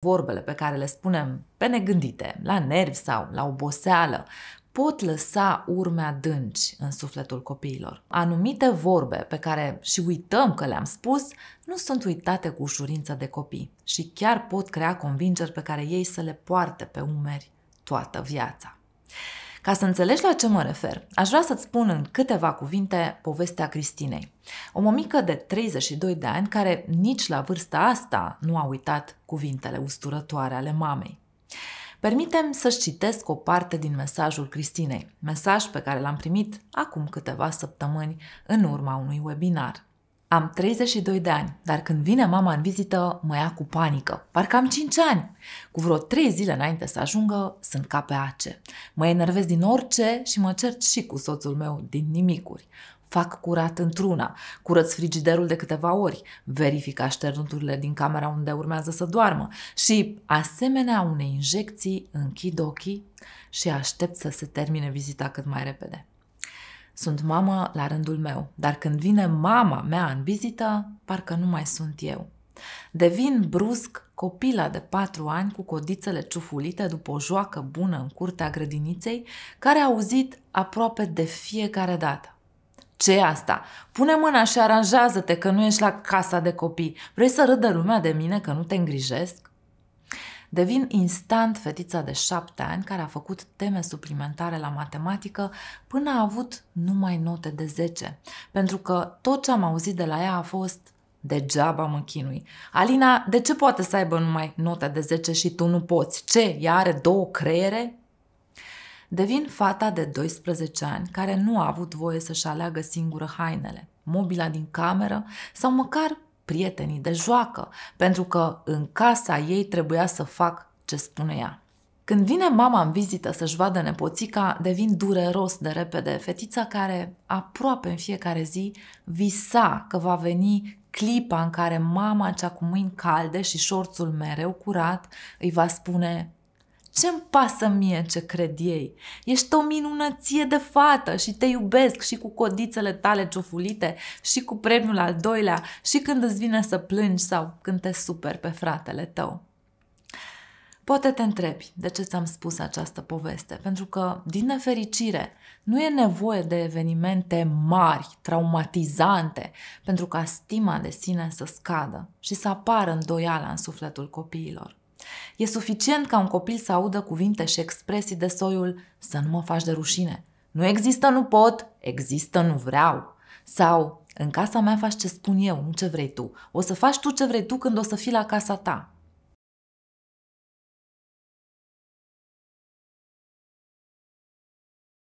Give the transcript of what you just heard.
vorbele pe care le spunem pe negândite, la nervi sau la oboseală, pot lăsa urme adânci în sufletul copiilor. Anumite vorbe pe care și uităm că le-am spus nu sunt uitate cu ușurință de copii și chiar pot crea convingeri pe care ei să le poarte pe umeri toată viața. Ca să înțelegi la ce mă refer, aș vrea să-ți spun în câteva cuvinte povestea Cristinei. O mămică de 32 de ani care nici la vârsta asta nu a uitat cuvintele usturătoare ale mamei. Permitem să-și citesc o parte din mesajul Cristinei, mesaj pe care l-am primit acum câteva săptămâni în urma unui webinar. Am 32 de ani, dar când vine mama în vizită, mă ia cu panică. Parcă am 5 ani. Cu vreo 3 zile înainte să ajungă, sunt ca pe ace. Mă enervez din orice și mă cert și cu soțul meu din nimicuri. Fac curat într-una, curăț frigiderul de câteva ori, verific așternuturile din camera unde urmează să doarmă și, asemenea unei injecții, închid ochii și aștept să se termine vizita cât mai repede. Sunt mama la rândul meu, dar când vine mama mea în vizită, parcă nu mai sunt eu. Devin brusc copila de patru ani cu codițele ciufulite după o joacă bună în curtea grădiniței, care a auzit aproape de fiecare dată. ce e asta? Pune mâna și aranjează-te că nu ești la casa de copii. Vrei să râdă lumea de mine că nu te îngrijesc? Devin instant fetița de șapte ani care a făcut teme suplimentare la matematică până a avut numai note de 10, pentru că tot ce am auzit de la ea a fost Degeaba mă chinui. Alina, de ce poate să aibă numai note de 10 și tu nu poți? Ce, ea are două creiere? Devin fata de 12 ani care nu a avut voie să-și aleagă singură hainele, mobila din cameră sau măcar prietenii de joacă, pentru că în casa ei trebuia să fac ce spune ea. Când vine mama în vizită să-și vadă nepoțica, devin dureros de repede fetița care aproape în fiecare zi visa că va veni clipa în care mama cea cu mâini calde și șorțul mereu curat îi va spune ce-mi pasă mie ce cred ei? Ești o minunăție de fată și te iubesc și cu codițele tale ciufulite și cu premiul al doilea și când îți vine să plângi sau când te super pe fratele tău. Poate te întrebi de ce ți-am spus această poveste, pentru că, din nefericire, nu e nevoie de evenimente mari, traumatizante, pentru ca stima de sine să scadă și să apară îndoiala în sufletul copiilor. E suficient ca un copil să audă cuvinte și expresii de soiul să nu mă faci de rușine. Nu există, nu pot, există, nu vreau. Sau, în casa mea faci ce spun eu, nu ce vrei tu. O să faci tu ce vrei tu când o să fii la casa ta.